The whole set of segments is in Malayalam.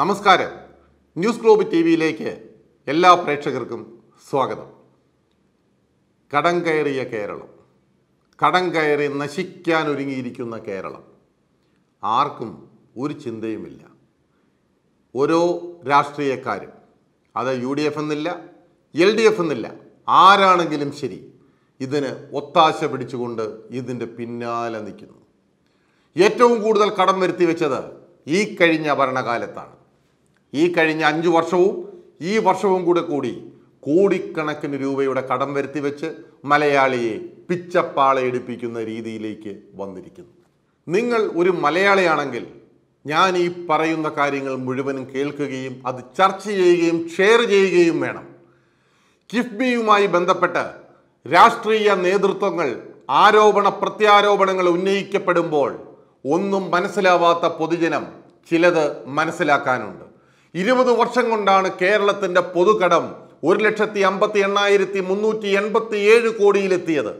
നമസ്കാരം ന്യൂസ് ഗ്ലോബ് ടി വിയിലേക്ക് എല്ലാ പ്രേക്ഷകർക്കും സ്വാഗതം കടം കയറിയ കേരളം കടം കയറി നശിക്കാൻ ഒരുങ്ങിയിരിക്കുന്ന കേരളം ആർക്കും ഒരു ചിന്തയുമില്ല ഓരോ രാഷ്ട്രീയക്കാരും അത് യു ഡി എഫ് എന്നില്ല എൽ ഡി എഫ് എന്നില്ല ആരാണെങ്കിലും ശരി ഇതിന് ഒത്താശ പിടിച്ചുകൊണ്ട് ഇതിൻ്റെ പിന്നാലെ നിൽക്കുന്നു ഏറ്റവും കൂടുതൽ കടം വരുത്തി വെച്ചത് ഈ കഴിഞ്ഞ ഭരണകാലത്താണ് ഈ കഴിഞ്ഞ അഞ്ച് വർഷവും ഈ വർഷവും കൂടെ കൂടി കോടിക്കണക്കിന് രൂപയുടെ കടം വരുത്തി വെച്ച് മലയാളിയെ പിച്ചപ്പാളയെടുപ്പിക്കുന്ന രീതിയിലേക്ക് വന്നിരിക്കുന്നു നിങ്ങൾ ഒരു മലയാളിയാണെങ്കിൽ ഞാൻ ഈ പറയുന്ന കാര്യങ്ങൾ മുഴുവനും കേൾക്കുകയും അത് ചർച്ച ചെയ്യുകയും ഷെയർ ചെയ്യുകയും വേണം കിഫ്ബിയുമായി ബന്ധപ്പെട്ട് രാഷ്ട്രീയ നേതൃത്വങ്ങൾ ആരോപണ പ്രത്യാരോപണങ്ങൾ ഉന്നയിക്കപ്പെടുമ്പോൾ ഒന്നും മനസ്സിലാവാത്ത പൊതുജനം ചിലത് മനസ്സിലാക്കാനുണ്ട് ഇരുപത് വർഷം കൊണ്ടാണ് കേരളത്തിൻ്റെ പൊതുകടം ഒരു ലക്ഷത്തി അമ്പത്തി എണ്ണായിരത്തി മുന്നൂറ്റി എൺപത്തി ഏഴ് കോടിയിലെത്തിയത്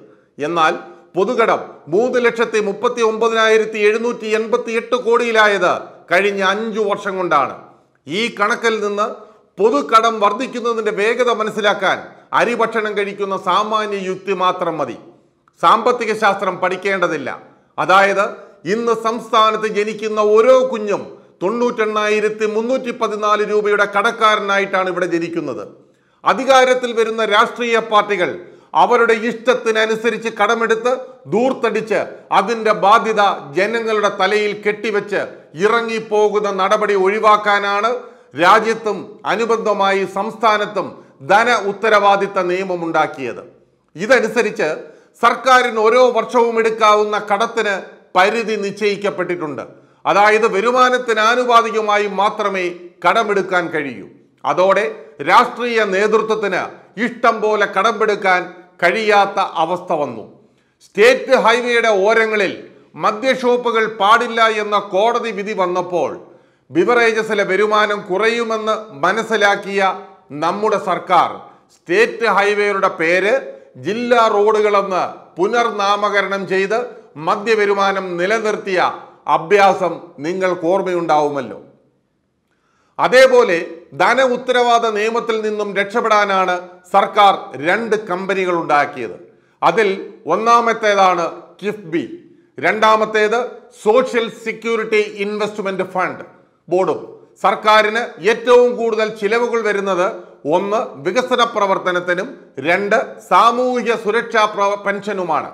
എന്നാൽ പൊതുകടം മൂന്ന് ലക്ഷത്തി മുപ്പത്തി ഒമ്പതിനായിരത്തി എഴുന്നൂറ്റി എൺപത്തി എട്ട് കോടിയിലായത് കഴിഞ്ഞ അഞ്ചു വർഷം കൊണ്ടാണ് ഈ കണക്കിൽ നിന്ന് പൊതുകടം വർദ്ധിക്കുന്നതിൻ്റെ വേഗത മനസ്സിലാക്കാൻ അരിഭക്ഷണം കഴിക്കുന്ന സാമാന്യ യുക്തി മാത്രം മതി സാമ്പത്തിക ശാസ്ത്രം പഠിക്കേണ്ടതില്ല അതായത് ഇന്ന് സംസ്ഥാനത്ത് ജനിക്കുന്ന ഓരോ കുഞ്ഞും തൊണ്ണൂറ്റെണ്ണായിരത്തി മുന്നൂറ്റി പതിനാല് രൂപയുടെ കടക്കാരനായിട്ടാണ് ഇവിടെ ജനിക്കുന്നത് അധികാരത്തിൽ വരുന്ന രാഷ്ട്രീയ പാർട്ടികൾ അവരുടെ ഇഷ്ടത്തിനനുസരിച്ച് കടമെടുത്ത് ദൂർത്തടിച്ച് അതിൻ്റെ ബാധ്യത ജനങ്ങളുടെ തലയിൽ കെട്ടിവെച്ച് ഇറങ്ങിപ്പോകുന്ന നടപടി ഒഴിവാക്കാനാണ് രാജ്യത്തും അനുബന്ധമായി സംസ്ഥാനത്തും ധന ഉത്തരവാദിത്ത നിയമമുണ്ടാക്കിയത് ഇതനുസരിച്ച് സർക്കാരിന് ഓരോ വർഷവും എടുക്കാവുന്ന കടത്തിന് പരിധി നിശ്ചയിക്കപ്പെട്ടിട്ടുണ്ട് അതായത് ആനുപാതികമായി മാത്രമേ കടമെടുക്കാൻ കഴിയൂ അതോടെ രാഷ്ട്രീയ നേതൃത്വത്തിന് ഇഷ്ടം പോലെ കടമെടുക്കാൻ കഴിയാത്ത അവസ്ഥ വന്നു സ്റ്റേറ്റ് ഹൈവേയുടെ ഓരങ്ങളിൽ മദ്യഷോപ്പുകൾ പാടില്ല എന്ന കോടതി വിധി വന്നപ്പോൾ ബിവറേജസിലെ വരുമാനം കുറയുമെന്ന് മനസ്സിലാക്കിയ നമ്മുടെ സർക്കാർ സ്റ്റേറ്റ് ഹൈവേയുടെ പേര് ജില്ലാ റോഡുകളെന്ന് പുനർനാമകരണം ചെയ്ത് മദ്യവരുമാനം നിലനിർത്തിയ അഭ്യാസം നിങ്ങൾക്ക് ഓർമ്മയുണ്ടാവുമല്ലോ അതേപോലെ ധന ഉത്തരവാദ നിയമത്തിൽ നിന്നും രക്ഷപ്പെടാനാണ് സർക്കാർ രണ്ട് കമ്പനികൾ ഉണ്ടാക്കിയത് അതിൽ ഒന്നാമത്തേതാണ് കിഫ്ബി രണ്ടാമത്തേത് സോഷ്യൽ സെക്യൂരിറ്റി ഇൻവെസ്റ്റ്മെന്റ് ഫണ്ട് ബോർഡും സർക്കാരിന് ഏറ്റവും കൂടുതൽ ചിലവുകൾ വരുന്നത് ഒന്ന് വികസന പ്രവർത്തനത്തിനും രണ്ട് സാമൂഹിക സുരക്ഷാ പെൻഷനുമാണ്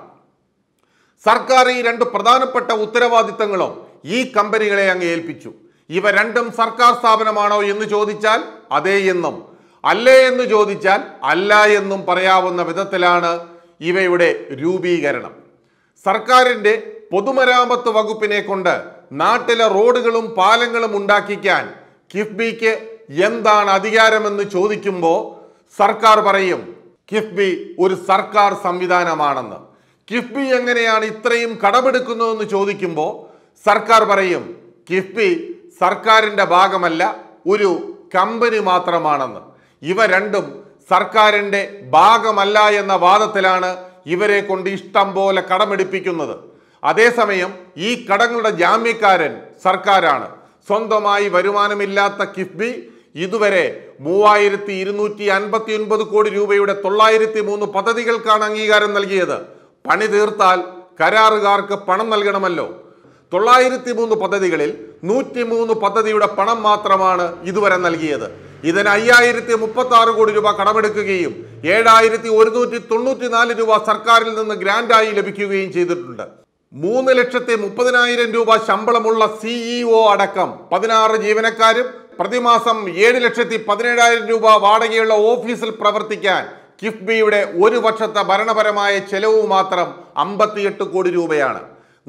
സർക്കാർ ഈ രണ്ട് പ്രധാനപ്പെട്ട ഉത്തരവാദിത്തങ്ങളോ ഈ കമ്പനികളെ അങ്ങ് ഏൽപ്പിച്ചു ഇവ രണ്ടും സർക്കാർ സ്ഥാപനമാണോ എന്ന് ചോദിച്ചാൽ അതേ എന്നും അല്ലേ എന്ന് ചോദിച്ചാൽ അല്ല എന്നും പറയാവുന്ന വിധത്തിലാണ് ഇവയുടെ രൂപീകരണം സർക്കാരിൻ്റെ പൊതുമരാമത്ത് വകുപ്പിനെ കൊണ്ട് നാട്ടിലെ റോഡുകളും പാലങ്ങളും ഉണ്ടാക്കിക്കാൻ കിഫ്ബിക്ക് എന്താണ് അധികാരമെന്ന് ചോദിക്കുമ്പോൾ സർക്കാർ പറയും കിഫ്ബി ഒരു സർക്കാർ സംവിധാനമാണെന്ന് കിഫ്ബി എങ്ങനെയാണ് ഇത്രയും കടമെടുക്കുന്നതെന്ന് ചോദിക്കുമ്പോൾ സർക്കാർ പറയും കിഫ്ബി സർക്കാരിൻ്റെ ഭാഗമല്ല ഒരു കമ്പനി മാത്രമാണെന്ന് ഇവ രണ്ടും സർക്കാരിൻ്റെ ഭാഗമല്ല എന്ന വാദത്തിലാണ് ഇവരെ കൊണ്ട് ഇഷ്ടം പോലെ കടമെടുപ്പിക്കുന്നത് അതേസമയം ഈ കടങ്ങളുടെ ജാമ്യക്കാരൻ സർക്കാരാണ് സ്വന്തമായി വരുമാനമില്ലാത്ത കിഫ്ബി ഇതുവരെ മൂവായിരത്തി ഇരുന്നൂറ്റി അൻപത്തി ഒൻപത് കോടി രൂപയുടെ തൊള്ളായിരത്തി മൂന്ന് പദ്ധതികൾക്കാണ് അംഗീകാരം നൽകിയത് പണി തീർത്താൽ കരാറുകാർക്ക് പണം നൽകണമല്ലോ തൊള്ളായിരത്തി മൂന്ന് പദ്ധതികളിൽ നൂറ്റി മൂന്ന് പദ്ധതിയുടെ പണം മാത്രമാണ് ഇതുവരെ നൽകിയത് ഇതിന് അയ്യായിരത്തി മുപ്പത്തി ആറ് കോടി രൂപ കടമെടുക്കുകയും ഏഴായിരത്തി ഒരുന്നൂറ്റി തൊണ്ണൂറ്റി നാല് രൂപ സർക്കാരിൽ നിന്ന് ഗ്രാന്റായി ലഭിക്കുകയും ചെയ്തിട്ടുണ്ട് മൂന്ന് ലക്ഷത്തി മുപ്പതിനായിരം രൂപ ശമ്പളമുള്ള സിഇഒ അടക്കം പതിനാറ് ജീവനക്കാരും പ്രതിമാസം ഏഴ് ലക്ഷത്തി പതിനേഴായിരം രൂപ വാടകയുള്ള ഓഫീസിൽ പ്രവർത്തിക്കാൻ കിഫ്ബിയുടെ ഒരു വർഷത്തെ ഭരണപരമായ ചെലവ് മാത്രം അമ്പത്തിയെട്ട് കോടി രൂപയാണ്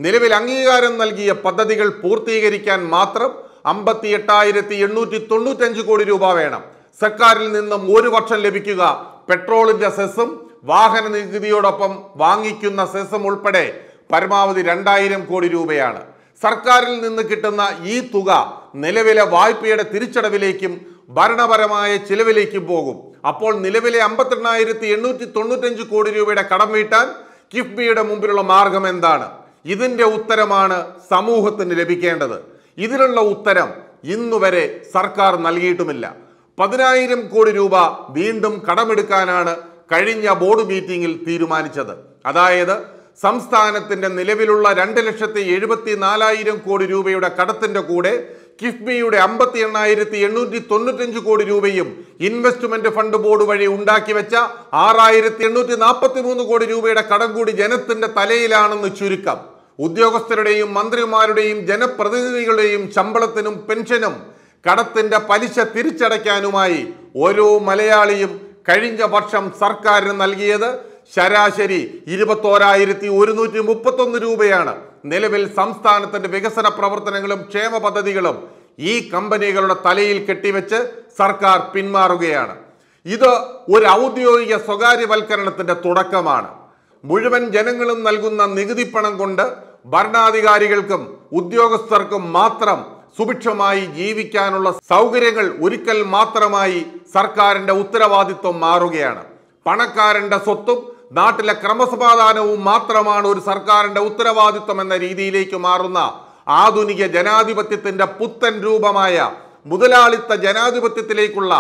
നിലവിൽ അംഗീകാരം നൽകിയ പദ്ധതികൾ പൂർത്തീകരിക്കാൻ മാത്രം അമ്പത്തി എട്ടായിരത്തി എണ്ണൂറ്റി തൊണ്ണൂറ്റഞ്ച് കോടി രൂപ വേണം സർക്കാരിൽ നിന്നും ഒരു വർഷം ലഭിക്കുക പെട്രോളിന്റെ സെസ്സും വാഹന നികുതിയോടൊപ്പം വാങ്ങിക്കുന്ന സെസ്സും ഉൾപ്പെടെ പരമാവധി രണ്ടായിരം കോടി രൂപയാണ് സർക്കാരിൽ നിന്ന് കിട്ടുന്ന ഈ തുക നിലവിലെ വായ്പയുടെ തിരിച്ചടവിലേക്കും ഭരണപരമായ ചിലവിലേക്ക് പോകും അപ്പോൾ നിലവിലെ അമ്പത്തെണ്ണായിരത്തി എണ്ണൂറ്റി തൊണ്ണൂറ്റഞ്ച് കോടി രൂപയുടെ കടം വീട്ടാൻ കിഫ്ബിയുടെ മുമ്പിലുള്ള മാർഗം എന്താണ് ഇതിൻ്റെ ഉത്തരമാണ് സമൂഹത്തിന് ലഭിക്കേണ്ടത് ഇതിനുള്ള ഉത്തരം ഇന്നുവരെ സർക്കാർ നൽകിയിട്ടുമില്ല പതിനായിരം കോടി രൂപ വീണ്ടും കടമെടുക്കാനാണ് കഴിഞ്ഞ ബോർഡ് മീറ്റിംഗിൽ തീരുമാനിച്ചത് അതായത് സംസ്ഥാനത്തിന്റെ നിലവിലുള്ള രണ്ട് ലക്ഷത്തി എഴുപത്തി നാലായിരം കോടി രൂപയുടെ കടത്തിന്റെ കൂടെ കിഫ്ബിയുടെ അമ്പത്തി എണ്ണായിരത്തി എണ്ണൂറ്റി തൊണ്ണൂറ്റഞ്ച് കോടി രൂപയും ഇൻവെസ്റ്റ്മെന്റ് ഫണ്ട് ബോർഡ് വഴി ഉണ്ടാക്കി വെച്ച ആറായിരത്തി എണ്ണൂറ്റി നാൽപ്പത്തി മൂന്ന് കോടി രൂപയുടെ കടം കൂടി ജനത്തിന്റെ തലയിലാണെന്ന് ചുരുക്കം ഉദ്യോഗസ്ഥരുടെയും മന്ത്രിമാരുടെയും ജനപ്രതിനിധികളുടെയും ശമ്പളത്തിനും പെൻഷനും കടത്തിന്റെ പലിശ തിരിച്ചടയ്ക്കാനുമായി ഓരോ മലയാളിയും കഴിഞ്ഞ വർഷം സർക്കാരിന് നൽകിയത് ശരാശരി ഇരുപത്തോരായിരത്തി ഒരുന്നൂറ്റി മുപ്പത്തൊന്ന് രൂപയാണ് നിലവിൽ സംസ്ഥാനത്തിന്റെ വികസന പ്രവർത്തനങ്ങളും ക്ഷേമ പദ്ധതികളും ഈ കമ്പനികളുടെ തലയിൽ കെട്ടിവെച്ച് സർക്കാർ പിന്മാറുകയാണ് ഇത് ഒരു ഔദ്യോഗിക സ്വകാര്യവൽക്കരണത്തിന്റെ തുടക്കമാണ് മുഴുവൻ ജനങ്ങളും നൽകുന്ന നികുതി പണം കൊണ്ട് ഭരണാധികാരികൾക്കും ഉദ്യോഗസ്ഥർക്കും മാത്രം സുഭിക്ഷമായി ജീവിക്കാനുള്ള സൗകര്യങ്ങൾ ഒരിക്കൽ മാത്രമായി സർക്കാരിന്റെ ഉത്തരവാദിത്വം മാറുകയാണ് പണക്കാരന്റെ സ്വത്തും നാട്ടിലെ ക്രമസമാധാനവും മാത്രമാണ് ഒരു സർക്കാരിന്റെ ഉത്തരവാദിത്വം എന്ന രീതിയിലേക്ക് മാറുന്ന ആധുനിക ജനാധിപത്യത്തിന്റെ പുത്തൻ രൂപമായ മുതലാളിത്ത ജനാധിപത്യത്തിലേക്കുള്ള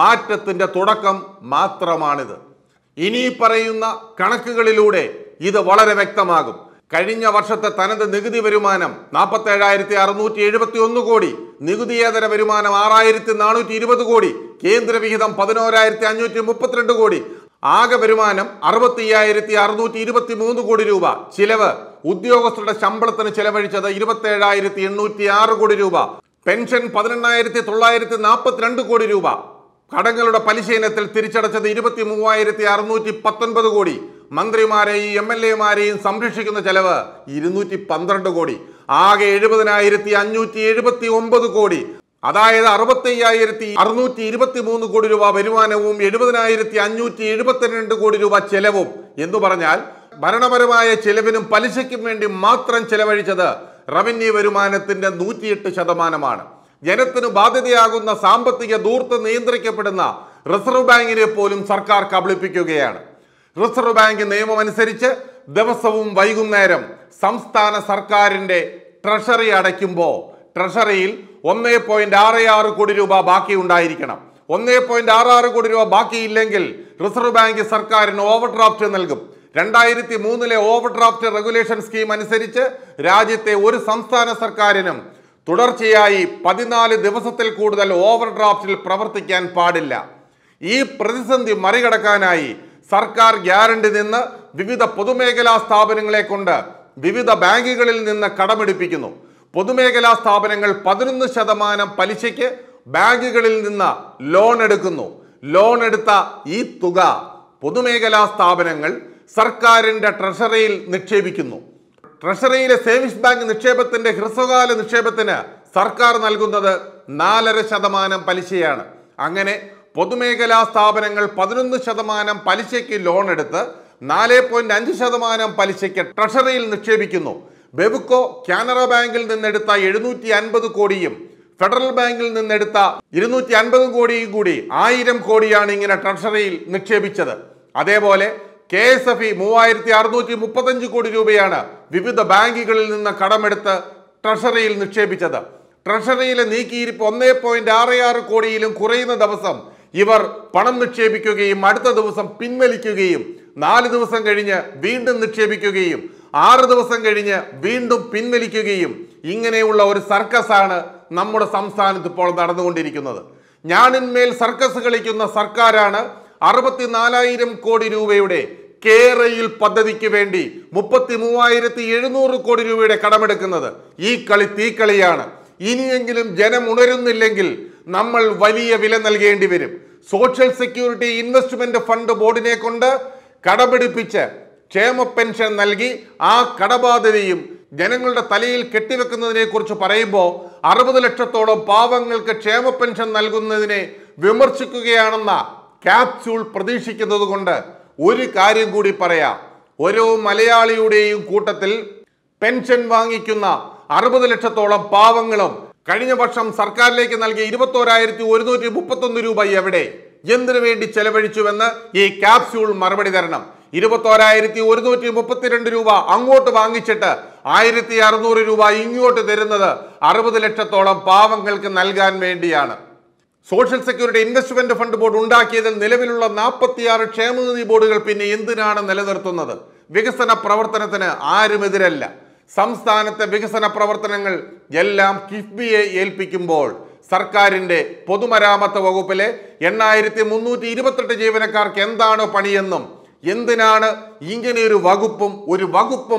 മാറ്റത്തിന്റെ തുടക്കം മാത്രമാണിത് ഇനി പറയുന്ന കണക്കുകളിലൂടെ ഇത് വളരെ വ്യക്തമാകും കഴിഞ്ഞ വർഷത്തെ തനത് നികുതി വരുമാനം നാൽപ്പത്തി ഏഴായിരത്തി അറുന്നൂറ്റി എഴുപത്തി ഒന്ന് കോടി നികുതിയേതര വരുമാനം ആറായിരത്തി നാനൂറ്റി ഇരുപത് കോടി കേന്ദ്രവിഹിതം പതിനോരായിരത്തി അഞ്ഞൂറ്റി മുപ്പത്തിരണ്ട് കോടി ആകെ വരുമാനം അറുപത്തി അയ്യായിരത്തി അറുനൂറ്റി ഇരുപത്തി മൂന്ന് കോടി രൂപ ചിലവ് ഉദ്യോഗസ്ഥരുടെ ശമ്പളത്തിന് ചെലവഴിച്ചത് ഇരുപത്തി ഏഴായിരത്തി എണ്ണൂറ്റി ആറ് കോടി രൂപ പെൻഷൻ പതിനെണ്ണായിരത്തി തൊള്ളായിരത്തി നാൽപ്പത്തിരണ്ട് കോടി രൂപ കടങ്ങളുടെ പലിശ ഇനത്തിൽ തിരിച്ചടച്ചത് ഇരുപത്തി മൂവായിരത്തി അറുനൂറ്റി പത്തൊൻപത് കോടി മന്ത്രിമാരെയും എം എൽ എമാരെയും സംരക്ഷിക്കുന്ന ചെലവ് ഇരുന്നൂറ്റി പന്ത്രണ്ട് കോടി ആകെ എഴുപതിനായിരത്തി അഞ്ഞൂറ്റി എഴുപത്തി ഒമ്പത് കോടി അതായത് അറുപത്തയ്യായിരത്തി അറുന്നൂറ്റി ഇരുപത്തി മൂന്ന് കോടി രൂപ വരുമാനവും എഴുപതിനായിരത്തി അഞ്ഞൂറ്റി എഴുപത്തിരണ്ട് കോടി രൂപ ചെലവും എന്ന് പറഞ്ഞാൽ ഭരണപരമായ ചെലവിനും പലിശയ്ക്കും വേണ്ടി മാത്രം ചെലവഴിച്ചത് റവന്യൂ വരുമാനത്തിന്റെ നൂറ്റിയെട്ട് ശതമാനമാണ് ജനത്തിനു ബാധ്യതയാകുന്ന സാമ്പത്തിക ദൂർത്ത് നിയന്ത്രിക്കപ്പെടുന്ന റിസർവ് ബാങ്കിനെ പോലും സർക്കാർ കബളിപ്പിക്കുകയാണ് റിസർവ് ബാങ്ക് നിയമമനുസരിച്ച് ദിവസവും വൈകുന്നേരം സംസ്ഥാന സർക്കാരിന്റെ ട്രഷറി അടയ്ക്കുമ്പോൾ ട്രഷറിയിൽ ഒന്നേ പോയിന്റ് ആറ് ആറ് കോടി രൂപ ബാക്കി ഉണ്ടായിരിക്കണം ഒന്നേ പോയിന്റ് ആറ് ആറ് കോടി രൂപ ബാക്കിയില്ലെങ്കിൽ റിസർവ് ബാങ്ക് സർക്കാരിന് ഓവർ ഡ്രാഫ്റ്റ് നൽകും രണ്ടായിരത്തി മൂന്നിലെ ഓവർ ഡ്രാഫ്റ്റ് റെഗുലേഷൻ സ്കീം അനുസരിച്ച് രാജ്യത്തെ ഒരു സംസ്ഥാന സർക്കാരിനും തുടർച്ചയായി പതിനാല് ദിവസത്തിൽ കൂടുതൽ ഓവർ ഡ്രാഫ്റ്റിൽ പ്രവർത്തിക്കാൻ പാടില്ല ഈ പ്രതിസന്ധി മറികടക്കാനായി സർക്കാർ ഗ്യാരണ്ടി നിന്ന് വിവിധ പൊതുമേഖലാ സ്ഥാപനങ്ങളെ കൊണ്ട് വിവിധ ബാങ്കുകളിൽ നിന്ന് കടമെടുപ്പിക്കുന്നു പൊതുമേഖലാ സ്ഥാപനങ്ങൾ പതിനൊന്ന് ശതമാനം പലിശയ്ക്ക് ബാങ്കുകളിൽ നിന്ന് ലോൺ എടുക്കുന്നു ലോൺ എടുത്ത ഈ തുക പൊതുമേഖലാ സ്ഥാപനങ്ങൾ സർക്കാരിൻ്റെ ട്രഷറിയിൽ നിക്ഷേപിക്കുന്നു ട്രഷറിയിലെ സേവിങ്സ് ബാങ്ക് നിക്ഷേപത്തിൻ്റെ ഹ്രസ്വകാല നിക്ഷേപത്തിന് സർക്കാർ നൽകുന്നത് നാലര ശതമാനം പലിശയാണ് അങ്ങനെ പൊതുമേഖലാ സ്ഥാപനങ്ങൾ പതിനൊന്ന് ശതമാനം പലിശയ്ക്ക് ലോൺ എടുത്ത് നാല് പോയിന്റ് അഞ്ച് ശതമാനം പലിശയ്ക്ക് ട്രഷറിയിൽ നിക്ഷേപിക്കുന്നു ബെബുക്കോ കാനറ ബാങ്കിൽ നിന്നെടുത്ത എഴുന്നൂറ്റി അൻപത് കോടിയും ഫെഡറൽ ബാങ്കിൽ നിന്നെടുത്ത ഇരുന്നൂറ്റി അൻപത് കോടിയും കൂടി ആയിരം കോടിയാണ് ഇങ്ങനെ ട്രഷറിയിൽ നിക്ഷേപിച്ചത് അതേപോലെ കെ എസ് എഫ് ഇ മൂവായിരത്തി അറുന്നൂറ്റി മുപ്പത്തഞ്ച് കോടി രൂപയാണ് വിവിധ ബാങ്കുകളിൽ നിന്ന് കടമെടുത്ത് ട്രഷറിയിൽ നിക്ഷേപിച്ചത് ട്രഷറിയിലെ നീക്കിയിരിപ്പ് ഒന്നേ പോയിന്റ് ആറ് ആറ് കോടിയിലും കുറയുന്ന ദിവസം ഇവർ പണം നിക്ഷേപിക്കുകയും അടുത്ത ദിവസം പിൻവലിക്കുകയും നാല് ദിവസം കഴിഞ്ഞ് വീണ്ടും നിക്ഷേപിക്കുകയും ആറ് ദിവസം കഴിഞ്ഞ് വീണ്ടും പിൻവലിക്കുകയും ഇങ്ങനെയുള്ള ഒരു സർക്കസാണ് നമ്മുടെ സംസ്ഥാനത്ത് ഇപ്പോൾ നടന്നുകൊണ്ടിരിക്കുന്നത് ഞാനിന്മേൽ സർക്കസ് കളിക്കുന്ന സർക്കാരാണ് അറുപത്തിനാലായിരം കോടി രൂപയുടെ കേരയിൽ പദ്ധതിക്ക് വേണ്ടി മുപ്പത്തി മൂവായിരത്തി എഴുന്നൂറ് കോടി രൂപയുടെ കടമെടുക്കുന്നത് ഈ കളി തീക്കളിയാണ് ഇനിയെങ്കിലും ജനം ഉണരുന്നില്ലെങ്കിൽ നമ്മൾ വലിയ വില നൽകേണ്ടി വരും സോഷ്യൽ സെക്യൂരിറ്റി ഇൻവെസ്റ്റ്മെന്റ് ഫണ്ട് ബോർഡിനെ കൊണ്ട് കടപിടിപ്പിച്ച് ക്ഷേമ പെൻഷൻ നൽകി ആ കടബാധ്യതയും ജനങ്ങളുടെ തലയിൽ കെട്ടിവെക്കുന്നതിനെ കുറിച്ച് പറയുമ്പോൾ അറുപത് ലക്ഷത്തോളം പാവങ്ങൾക്ക് ക്ഷേമ പെൻഷൻ നൽകുന്നതിനെ വിമർശിക്കുകയാണെന്ന ക്യാപ്സ്യൂൾ പ്രതീക്ഷിക്കുന്നത് കൊണ്ട് ഒരു കാര്യം കൂടി പറയാം ഓരോ മലയാളിയുടെയും കൂട്ടത്തിൽ പെൻഷൻ വാങ്ങിക്കുന്ന അറുപത് ലക്ഷത്തോളം പാവങ്ങളും കഴിഞ്ഞ വർഷം സർക്കാരിലേക്ക് നൽകിയ ഇരുപത്തോരായിരത്തി ഒരുന്നൂറ്റി മുപ്പത്തൊന്ന് രൂപ എവിടെ എന്തിനു വേണ്ടി ചെലവഴിച്ചുവെന്ന് ഈ ക്യാപ്സ്യൂൾ മറുപടി തരണം ഇരുപത്തോരായിരത്തി ഒരുന്നൂറ്റി മുപ്പത്തിരണ്ട് രൂപ അങ്ങോട്ട് വാങ്ങിച്ചിട്ട് ആയിരത്തി അറുന്നൂറ് രൂപ ഇങ്ങോട്ട് തരുന്നത് അറുപത് ലക്ഷത്തോളം പാവങ്ങൾക്ക് നൽകാൻ വേണ്ടിയാണ് social security investment fund board ഉണ്ടാക്കിയതിൽ നിലവിലുള്ള നാൽപ്പത്തിയാറ് ക്ഷേമനിധി ബോർഡുകൾ പിന്നെ എന്തിനാണ് നിലനിർത്തുന്നത് വികസന പ്രവർത്തനത്തിന് ആരുമെതിരല്ല സംസ്ഥാനത്തെ വികസന പ്രവർത്തനങ്ങൾ എല്ലാം കിഫ്ബിയെ ഏൽപ്പിക്കുമ്പോൾ സർക്കാരിന്റെ പൊതുമരാമത്ത് വകുപ്പിലെ എണ്ണായിരത്തി മുന്നൂറ്റി ഇരുപത്തെട്ട് ജീവനക്കാർക്ക് എന്താണ് പണിയെന്നും എന്തിനാണ് ഇങ്ങനെ ഒരു വകുപ്പും ഒരു വകുപ്പ്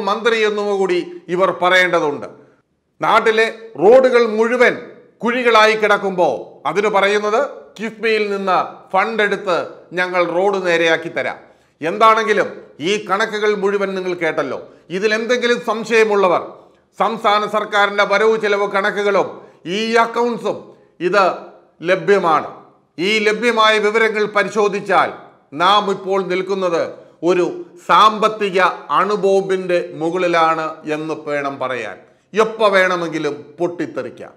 എന്നും കൂടി ഇവർ പറയേണ്ടതുണ്ട് നാട്ടിലെ റോഡുകൾ മുഴുവൻ കുഴികളായി കിടക്കുമ്പോൾ അതിന് പറയുന്നത് കിഫ്ബിയിൽ നിന്ന് ഫണ്ട് എടുത്ത് ഞങ്ങൾ റോഡ് നേരെയാക്കി തരാം എന്താണെങ്കിലും ഈ കണക്കുകൾ മുഴുവൻ നിങ്ങൾ കേട്ടല്ലോ ഇതിലെന്തെങ്കിലും സംശയമുള്ളവർ സംസ്ഥാന സർക്കാരിൻ്റെ വരവ് ചെലവ് കണക്കുകളും ഈ അക്കൗണ്ട്സും ഇത് ലഭ്യമാണ് ഈ ലഭ്യമായ വിവരങ്ങൾ പരിശോധിച്ചാൽ നാം ഇപ്പോൾ നിൽക്കുന്നത് ഒരു സാമ്പത്തിക അണുബോംബിൻ്റെ മുകളിലാണ് എന്ന് വേണം പറയാൻ എപ്പോൾ വേണമെങ്കിലും പൊട്ടിത്തെറിക്കാം